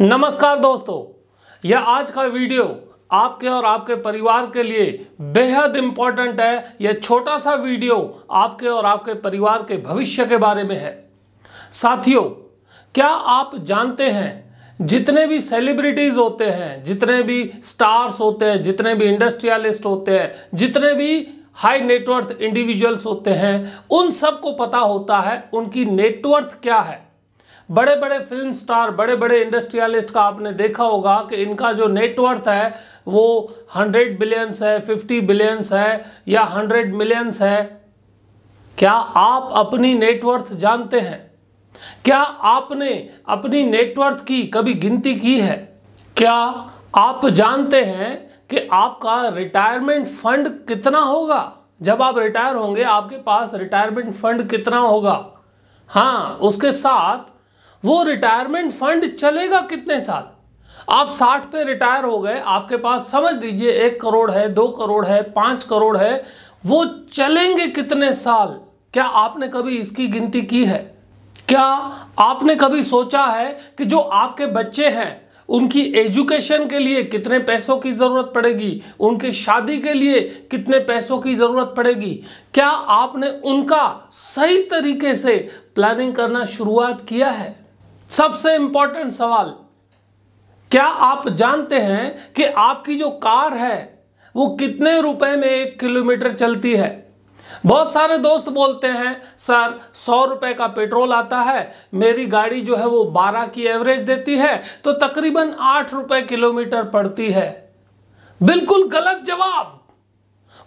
नमस्कार दोस्तों यह आज का वीडियो आपके और आपके परिवार के लिए बेहद इंपॉर्टेंट है यह छोटा सा वीडियो आपके और आपके परिवार के भविष्य के बारे में है साथियों क्या आप जानते हैं जितने भी सेलिब्रिटीज़ होते हैं जितने भी स्टार्स होते हैं जितने भी इंडस्ट्रियलिस्ट होते हैं जितने भी हाई नेटवर्थ इंडिविजुअल्स होते हैं उन सबको पता होता है उनकी नेटवर्थ क्या है बड़े बड़े फिल्म स्टार बड़े बड़े इंडस्ट्रियलिस्ट का आपने देखा होगा कि इनका जो नेटवर्थ है वो हंड्रेड बिलियंस है फिफ्टी बिलियंस है या हंड्रेड मिलियंस है क्या आप अपनी नेटवर्थ जानते हैं क्या आपने अपनी नेटवर्थ की कभी गिनती की है क्या आप जानते हैं कि आपका रिटायरमेंट फंड कितना होगा जब आप रिटायर होंगे आपके पास रिटायरमेंट फंड कितना होगा हाँ उसके साथ वो रिटायरमेंट फंड चलेगा कितने साल आप साठ पे रिटायर हो गए आपके पास समझ लीजिए एक करोड़ है दो करोड़ है पांच करोड़ है वो चलेंगे कितने साल क्या आपने कभी इसकी गिनती की है क्या आपने कभी सोचा है कि जो आपके बच्चे हैं उनकी एजुकेशन के लिए कितने पैसों की ज़रूरत पड़ेगी उनके शादी के लिए कितने पैसों की ज़रूरत पड़ेगी क्या आपने उनका सही तरीके से प्लानिंग करना शुरुआत किया है सबसे इंपॉर्टेंट सवाल क्या आप जानते हैं कि आपकी जो कार है वो कितने रुपए में एक किलोमीटर चलती है बहुत सारे दोस्त बोलते हैं सर सौ रुपए का पेट्रोल आता है मेरी गाड़ी जो है वो बारह की एवरेज देती है तो तकरीबन आठ रुपए किलोमीटर पड़ती है बिल्कुल गलत जवाब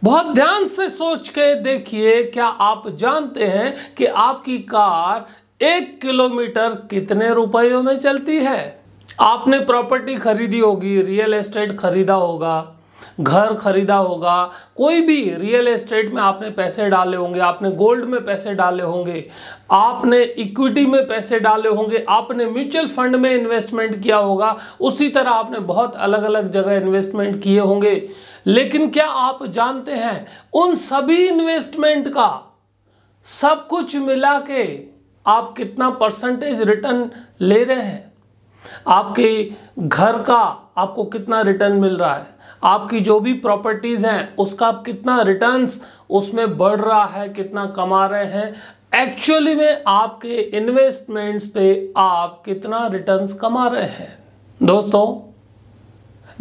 बहुत ध्यान से सोच के देखिए क्या आप जानते हैं कि आपकी कार एक किलोमीटर कितने रुपयों में चलती है आपने प्रॉपर्टी खरीदी होगी रियल एस्टेट खरीदा होगा घर खरीदा होगा कोई भी रियल एस्टेट में आपने पैसे डाले होंगे आपने गोल्ड में पैसे डाले होंगे आपने इक्विटी में पैसे डाले होंगे आपने म्यूचुअल फंड में इन्वेस्टमेंट किया होगा उसी तरह आपने बहुत अलग अलग जगह इन्वेस्टमेंट किए होंगे लेकिन क्या आप जानते हैं उन सभी इन्वेस्टमेंट का सब कुछ मिला के आप कितना परसेंटेज रिटर्न ले रहे हैं आपके घर का आपको कितना रिटर्न मिल रहा है आपकी जो भी प्रॉपर्टीज़ हैं उसका आप कितना रिटर्न्स उसमें बढ़ रहा है कितना कमा रहे हैं एक्चुअली में आपके इन्वेस्टमेंट्स पे आप कितना रिटर्न्स कमा रहे हैं दोस्तों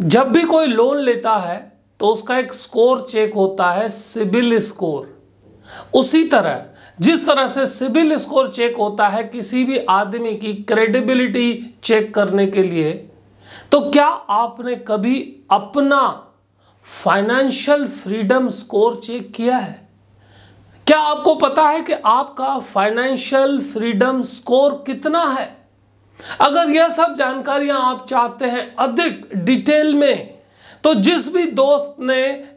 जब भी कोई लोन लेता है तो उसका एक स्कोर चेक होता है सिबिल स्कोर उसी तरह जिस तरह से सिविल स्कोर चेक होता है किसी भी आदमी की क्रेडिबिलिटी चेक करने के लिए तो क्या आपने कभी अपना फाइनेंशियल फ्रीडम स्कोर चेक किया है क्या आपको पता है कि आपका फाइनेंशियल फ्रीडम स्कोर कितना है अगर यह सब जानकारियां आप चाहते हैं अधिक डिटेल में तो जिस भी दोस्त ने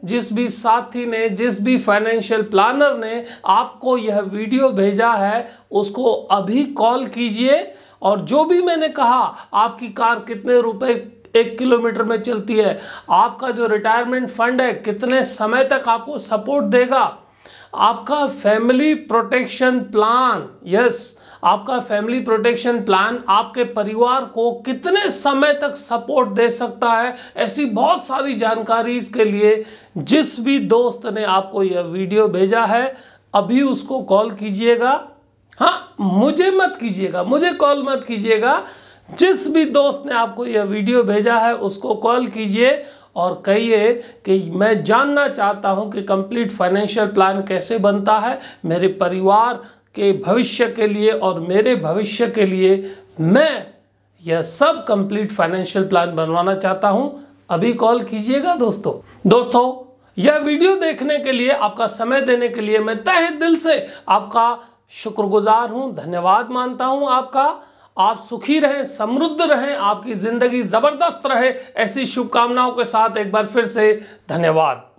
जिस भी साथी ने जिस भी फाइनेंशियल प्लानर ने आपको यह वीडियो भेजा है उसको अभी कॉल कीजिए और जो भी मैंने कहा आपकी कार कितने रुपए एक किलोमीटर में चलती है आपका जो रिटायरमेंट फंड है कितने समय तक आपको सपोर्ट देगा आपका फैमिली प्रोटेक्शन प्लान यस आपका फैमिली प्रोटेक्शन प्लान आपके परिवार को कितने समय तक सपोर्ट दे सकता है ऐसी बहुत सारी जानकारी इसके लिए जिस भी दोस्त ने आपको यह वीडियो भेजा है अभी उसको कॉल कीजिएगा हाँ मुझे मत कीजिएगा मुझे कॉल मत कीजिएगा जिस भी दोस्त ने आपको यह वीडियो भेजा है उसको कॉल कीजिए और कहिए कि मैं जानना चाहता हूं कि कंप्लीट फाइनेंशियल प्लान कैसे बनता है मेरे परिवार के भविष्य के लिए और मेरे भविष्य के लिए मैं यह सब कंप्लीट फाइनेंशियल प्लान बनवाना चाहता हूं अभी कॉल कीजिएगा दोस्तों दोस्तों यह वीडियो देखने के लिए आपका समय देने के लिए मैं तहे दिल से आपका शुक्रगुजार हूं धन्यवाद मानता हूं आपका आप सुखी रहें समृद्ध रहें आपकी ज़िंदगी ज़बरदस्त रहे ऐसी शुभकामनाओं के साथ एक बार फिर से धन्यवाद